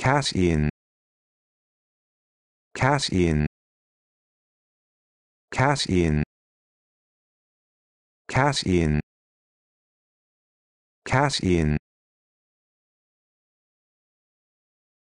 cash in cash in cash in cash in cash in